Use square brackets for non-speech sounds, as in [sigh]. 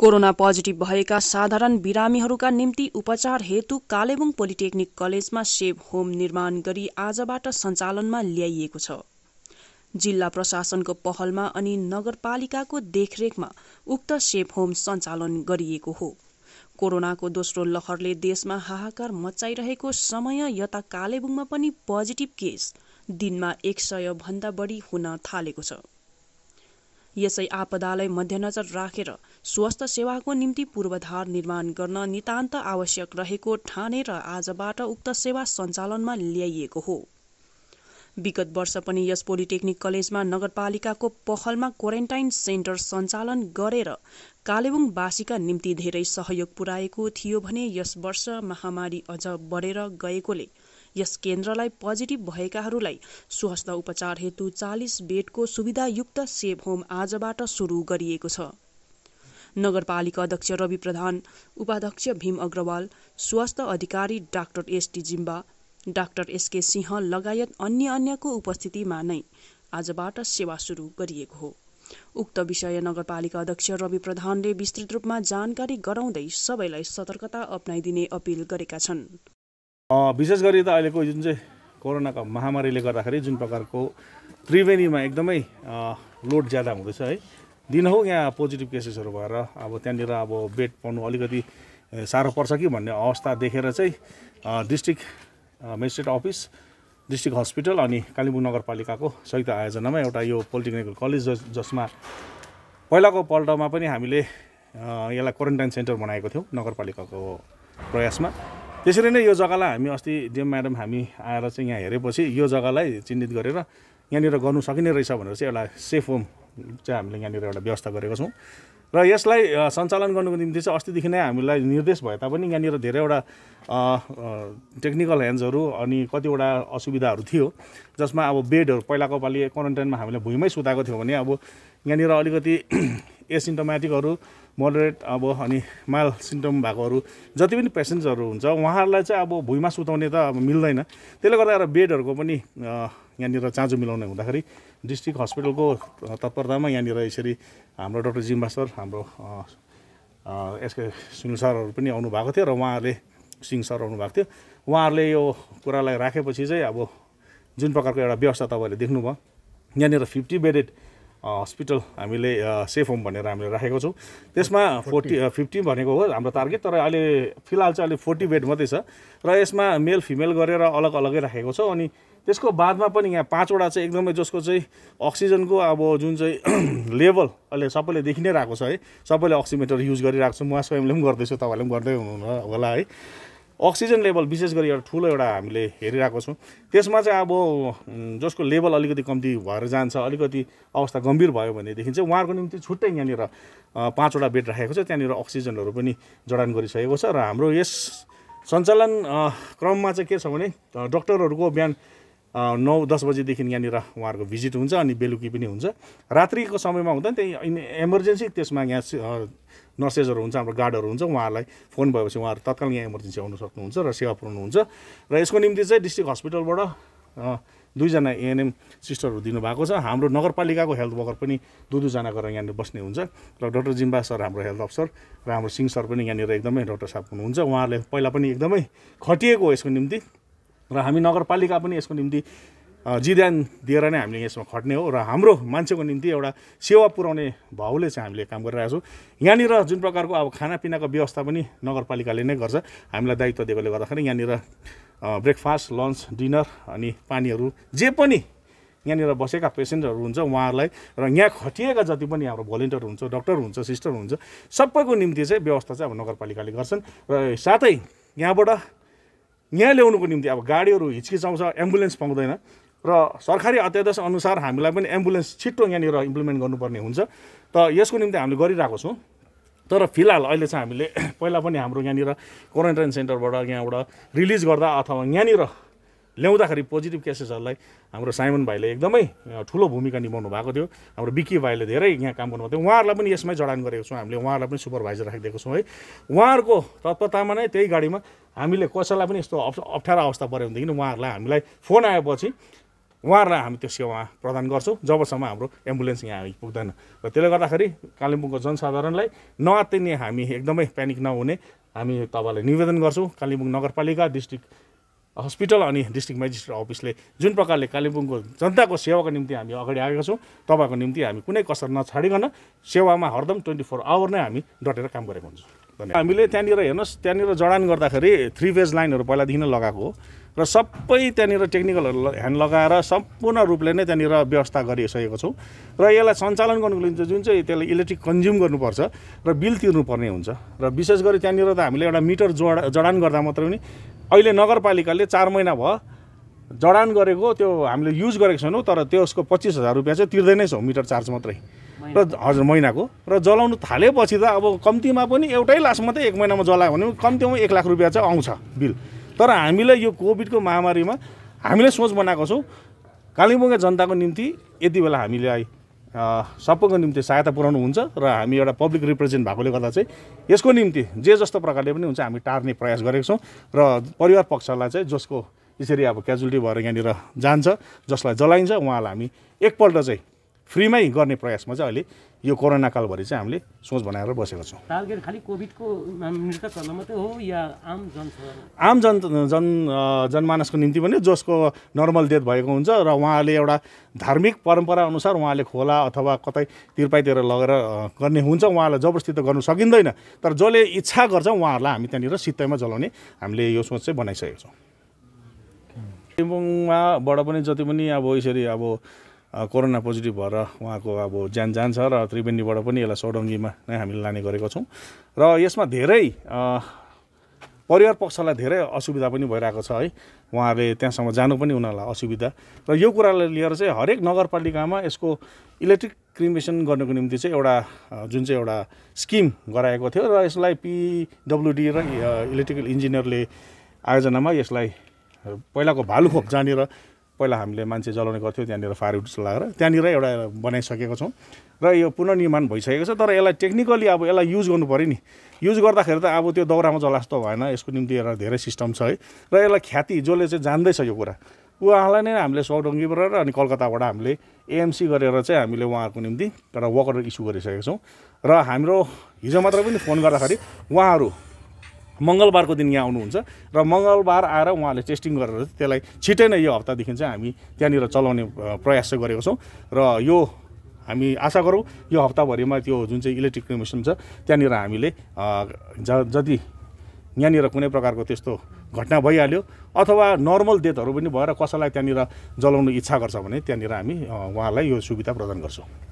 corona positive भएका साधारण बिरामीहरूका निम्ति उपचार हेतु कालेबुङ पोलिटेक्निक कलेजमा सेभ होम निर्माण गरी आजबाट सञ्चालनमा ल्याइएको छ जिल्ला प्रशासनको पहलमा अनि नगरपालिकाको देखरेखमा उक्त सेभ होम सञ्चालन गरिएको हो कोरोनाको दोस्रो लहरले देशमा हाहाकार मचाइरहेको समय यता कालेबुङमा पनि पोजिटिभ केस दिनमा एक सय भन्दा बढी हुन थालेको छ यसै आपदालाई मध्यनजर राखेर स्वास्थ्य सेवाको निम्ति पूर्वाधार निर्माण गर्न नितान्त आवश्यक रहेको ठानेर आजबाट उक्त सेवा सञ्चालनमा ल्याइएको हो विगत वर्ष पनि यस पोलिटेक्निक कलेजमा नगरपालिकाको पहलमा क्वारेन्टाइन सेन्टर सञ्चालन गरेर कालेबुङवासीका निम्ति धेरै सहयोग पुर्याएको थियो भने यस वर्ष महामारी अझ बढेर गएकोले यस केन्द्रलाई पोजिटिभ भएकाहरूलाई स्वास्थ्य उपचार हेतु चालिस बेडको सुविधायुक्त सेभ होम आजबाट सुरु गरिएको छ नगरपालिका अध्यक्ष रवि प्रधान उपाध्यक्ष भीम अग्रवाल स्वास्थ्य अधिकारी doctor ST Jimba doctor SK Singh लगायत अन्य अन्यको उपस्थितिमा नै आजबाट सेवा सुरु गरिएको हो उक्त विषय नगरपालिका अध्यक्ष रवि प्रधानले विस्तृत रूपमा जानकारी गराउँदै सबैलाई सतर्कता अप्नाइदिने अपील गरेका छन् विशेष गरी त अहिलेको जुन चाहिँ कोरोनाको महामारीले गर्दाखेरि जुन प्रकारको त्रिवेणीमा एकदमै लोड ज्यादा हुँदैछ है दिनहुँ यहाँ पोजिटिभ केसेसहरू भएर अब त्यहाँनिर अब बेड पाउनु अलिकति साह्रो पर्छ कि भन्ने अवस्था देखेर चाहिँ district magistrate office district hospital अनि कालिम्पोङ नगरपालिकाको संयुक्त आयोजनामा एउटा यो पोलिटेक्निकल कलेज जसमा पहिलाको पल्टमा पनि हामीले यसलाई क्वारेन्टाइन सेन्टर बनाएको थियौँ नगरपालिकाको प्रयासमा त्यसरी नै यो जग्गालाई हामी अस्ति डिएम म्याडम हामी आएर चाहिँ यहाँ हेरेपछि यो जग्गालाई चिन्हित गरेर यहाँनिर गर्नु सकिने रहेछ भनेर चाहिँ एउटा सेफ होम चाहिँ हामीले यहाँनिर एउटा व्यवस्था गरेको छौँ र यसलाई सञ्चालन गर्नुको निम्ति चाहिँ अस्तिदेखि नै हामीलाई निर्देश भए तापनि यहाँनिर धेरैवटा टेक्निकल ह्यान्ड्सहरू अनि कतिवटा असुविधाहरू थियो जसमा अब बेडहरू पहिलाको पालि क्वारेन्टाइनमा हामीले भुइँमै सुताएको थियो भने अब यहाँनिर अलिकति [clears throat] एसिन्टोमेटिकहरू मोडरेट अब अनि माइल सिम्टम भएकोहरू जति पनि पेसेन्टहरू हुन्छ उहाँहरूलाई चाहिँ अब भुइँमा सुताउने त अब मिल्दैन त्यसले गर्दा एउटा बेडहरूको पनि यहाँनिर चाँजो मिलाउने हुँदाखेरि डिस्ट्रिक्ट हस्पिटलको तत्परतामा यहाँनिर यसरी हाम्रो डक्टर जिम्बा सर हाम्रो एसके सुनिल सरहरू पनि आउनुभएको थियो र उहाँहरूले सिंह सर आउनुभएको थियो उहाँहरूले यो कुरालाई राखेपछि चाहिँ अब जुन प्रकारको एउटा व्यवस्था तपाईँहरूले देख्नुभयो यहाँनिर फिफ्टी बेडेड हस्पिटल हामीले सेफ होम भनेर हामीले राखेको छौँ त्यसमा फोर्टी फिफ्टी भनेको हो हाम्रो टार्गेट तर अहिले फिलहाल चाहिँ अहिले फोर्टी बेड मात्रै छ र यसमा मेल फिमेल गरेर अलग अलगै राखेको छौँ अनि त्यसको बादमा पनि यहाँ पाँचवटा चाहिँ एकदमै जसको चाहिँ अक्सिजनको अब जुन चाहिँ लेभल [clears throat] अहिले सबैले देखि नै रहेको छ है सबैले अक्सिमिटर युज गरिरहेको छ म स्वयंले पनि गर्दैछु तपाईँले पनि गर्दै हुनु होला है अक्सिजन लेभल विशेष गरी एउटा ठुलो एउटा हामीले हेरिरहेको छौँ त्यसमा चाहिँ अब जसको लेभल अलिकति कम्ती भएर जान्छ अलिकति अवस्था गम्भीर भयो भनेदेखि चाहिँ उहाँहरूको निम्ति छुट्टै यहाँनिर पाँचवटा बेड राखेको छ त्यहाँनिर अक्सिजनहरू पनि जडान गरिसकेको छ र हाम्रो यस सञ्चालन क्रममा चाहिँ के छ भने डक्टरहरूको बिहान नौ दस बजीदेखि यहाँनिर उहाँहरूको भिजिट हुन्छ अनि बेलुकी पनि हुन्छ रात्रिको समयमा हुँदैन त्यही इमर्जेन्सी त्यसमा यहाँ नर्सेसहरू हुन्छ हाम्रो गार्डहरू हुन्छ उहाँहरूलाई फोन भएपछि उहाँहरू तत्काल यहाँ इमर्जेन्सी आउनु सक्नुहुन्छ र सेवा पुऱ्याउनुहुन्छ र यसको निम्ति चाहिँ डिस्ट्रिक्ट हस्पिटलबाट दुईजना एएनएम सिस्टरहरू दिनुभएको छ हाम्रो नगरपालिकाको हेल्थ वर्कर पनि दुई दुईजना गरेर यहाँनिर बस्ने हुन्छ र डक्टर जिम्बा सर हाम्रो हेल्थ अफसर र हाम्रो सिंह सर पनि यहाँनिर एकदमै डक्टर साहब हुनुहुन्छ उहाँहरूले पहिला पनि एकदमै खटिएको यसको निम्ति र हामी नगरपालिका पनि यसको निम्ति जिद्यान दिएर नै हामीले यसमा खट्ने हो र हाम्रो मान्छेको निम्ति एउटा सेवा पुर्याउने भावले चाहिँ हामीले काम गरिरहेको छौँ यहाँनिर जुन प्रकारको अब खानापिनाको व्यवस्था पनि नगरपालिकाले नै गर्छ हामीलाई दायित्व दिएकोले गर्दाखेरि यहाँनिर ब्रेकफास्ट लन्च डिनर अनि पानीहरू जे पनि यहाँनिर बसेका पेसेन्टहरू हुन्छ उहाँहरूलाई र यहाँ खटिएका जति पनि हाम्रो भोलिन्टियर हुन्छ डक्टर हुन्छ सिस्टर हुन्छ सबैको निम्ति चाहिँ व्यवस्था चाहिँ अब नगरपालिकाले गर्छन् र साथै यहाँबाट यहाँ ल्याउनुको निम्ति अब गाडीहरू हिचकिचाउँछ एम्बुलेन्स पाउँदैन र सरकारी अध्यादेश अनुसार हामीलाई पनि एम्बुलेन्स छिट्टो यहाँनिर इम्प्लिमेन्ट गर्नुपर्ने हुन्छ त यसको निम्ति हामीले गरिरहेको छौँ तर फिलहाल अहिले चाहिँ हामीले [clears throat] पहिला पनि हाम्रो यहाँनिर क्वारेन्टाइन सेन्टरबाट यहाँबाट रिलिज गर्दा अथवा यहाँनिर ल्याउँदाखेरि पोजिटिभ केसेसहरूलाई हाम्रो साइमन भाइले एकदमै ठुलो भूमिका निभाउनु भएको थियो हाम्रो बिकी भाइले धेरै यहाँ काम गर्नुभएको थियो उहाँहरूलाई पनि यसमै जडान गरेको छौँ हामीले उहाँहरूलाई पनि सुपरभाइजर राखिदिएको छौँ है उहाँहरूको तत्परतामा नै त्यही गाडीमा हामीले कसैलाई पनि यस्तो अप्ठ्यारो अवस्था पऱ्यो भनेदेखि उहाँहरूलाई हामीलाई फोन आएपछि उहाँहरूलाई हामी त्यो सेवा प्रदान गर्छौँ जबसम्म हाम्रो एम्बुलेन्स यहाँ आइपुग्दैन र त्यसले गर्दाखेरि कालिम्पोङको जनसाधारणलाई नआत्तिने हामी एकदमै प्यानिक नहुने हामी तपाईँलाई निवेदन गर्छौँ कालिम्पोङ नगरपालिका डिस्ट्रिक्ट हस्पिटल अनि डिस्ट्रिक्ट मेजिस्ट्रेट अफिसले जुन प्रकारले कालिम्पोङको जनताको सेवाको निम्ति हामी अगाडि आएका छौँ तपाईँको निम्ति हामी कुनै कसर नछाडिकन सेवामा हरदम ट्वेन्टी फोर आवर नै हामी डटेर काम गरेको हुन्छौँ हामीले त्यहाँनिर हेर्नुहोस् त्यहाँनिर जडान गर्दाखेरि थ्री फेज लाइनहरू पहिलादेखि नै लगाएको हो र सबै त्यहाँनिर टेक्निकलहरू ह्यान्ड लगाएर सम्पूर्ण रूपले नै त्यहाँनिर व्यवस्था गरिसकेको छौँ र यसलाई सञ्चालन गर्नुको निम्ति जुन चाहिँ त्यसलाई इलेक्ट्रिक कन्ज्युम गर्नुपर्छ र बिल तिर्नुपर्ने हुन्छ र विशेष गरी त्यहाँनिर त हामीले एउटा मिटर जोडा जडान गर्दा मात्रै पनि अहिले नगरपालिकाले चार महिना भयो जडान गरेको त्यो हामीले युज गरेको छैनौँ तर त्यसको पच्चिस हजार रुपियाँ चाहिँ तिर्दै नै छौँ मिटर चार्ज मात्रै र हजुर महिनाको र जलाउनु थालेपछि त अब कम्तीमा पनि एउटै लास्ट मात्रै एक महिनामा जलायो भने कम्तीमा एक लाख रुपियाँ चाहिँ आउँछ बिल तर हामीलाई यो कोभिडको महामारीमा हामीले सोच बनाएको छौँ कालिम्पोङका जनताको निम्ति यति बेला हामीलाई सबैको निम्ति सहायता पुऱ्याउनु हुन्छ र हामी एउटा पब्लिक रिप्रेजेन्ट भएकोले गर्दा चाहिँ यसको निम्ति जे जस्तो प्रकारले पनि हुन्छ हामी टार्ने प्रयास गरेको छौँ र परिवार पक्षलाई चाहिँ जसको यसरी अब क्याजुअलिटी भएर यहाँनिर जान्छ जसलाई जलाइन्छ उहाँलाई हामी एकपल्ट चाहिँ फ्रीमै गर्ने प्रयासमा चाहिँ अहिले यो कोरोना कालभरि चाहिँ हामीले सोच बनाएर बसेको छौँ आम जन जन जनमानसको निम्ति पनि जसको नर्मल डेथ भएको हुन्छ र उहाँले एउटा धार्मिक परम्परा अनुसार उहाँले खोला अथवा कतै तिर्पाइतिर लगेर गर्ने हुन्छ उहाँलाई जबरजस्ती त गर्नु सकिँदैन तर जसले इच्छा गर्छ उहाँहरूलाई हामी त्यहाँनिर सित्तैमा जलाउने हामीले यो सोच चाहिँ बनाइसकेको छौँ कालिम्पोङमाबाट पनि जति पनि अब यसरी अब कोरोना पोजिटिभ भएर उहाँको अब ज्यान जान्छ र त्रिवेणीबाट पनि यसलाई सौडङ्गीमा नै हामीले लाने गरेको छौँ र यसमा धेरै परिवार पक्षलाई धेरै असुविधा पनि भइरहेको छ है उहाँहरूले त्यहाँसम्म जानु पनि उनीहरूलाई असुविधा र यो कुरालाई लिएर चाहिँ हरेक नगरपालिकामा यसको इलेक्ट्रिक क्रिमेसन गर्नुको निम्ति चाहिँ एउटा जुन चाहिँ एउटा स्किम गराएको थियो र यसलाई पिडब्लुडी र इलेक्ट्रिकल इन्जिनियरले आयोजनामा यसलाई पहिलाको भालुखोप जानेर पहिला हामीले मान्छे जलाउने गर्थ्यौँ त्यहाँनिर फायर उड्स लगाएर त्यहाँनिर एउटा बनाइसकेको छौँ र यो पुनर्निर्माण भइसकेको छ तर यसलाई टेक्निकली अब यसलाई युज गर्नु नि युज गर्दाखेरि त अब त्यो दाउरामा जला जस्तो भएन यसको निम्ति एउटा धेरै सिस्टम छ है र यसलाई ख्याति जसले चाहिँ जान्दैछ यो कुरा उहाँलाई नै हामीले सौडङ्गीबाट अनि कलकत्ताबाट हामीले एएमसी गरेर चाहिँ हामीले उहाँहरूको निम्ति एउटा वकर इस्यु गरिसकेको छौँ र हाम्रो हिजो मात्र पनि फोन गर्दाखेरि उहाँहरू मङ्गलबारको दिन यहाँ आउनुहुन्छ र मङ्गलबार आएर उहाँले टेस्टिङ गरेर त्यसलाई छिटै नै यो हप्तादेखि चाहिँ हामी त्यहाँनिर चलाउने प्रयास चाहिँ गरेको छौँ र यो हामी आशा गरौँ यो हप्ताभरिमा त्यो जुन चाहिँ इलेक्ट्रिक मेसिन छ त्यहाँनिर हामीले जति यहाँनिर कुनै प्रकारको त्यस्तो घटना भइहाल्यो अथवा नर्मल डेथहरू पनि भएर कसैलाई त्यहाँनिर जलाउनु इच्छा गर्छ भने त्यहाँनिर हामी उहाँलाई यो सुविधा प्रदान गर्छौँ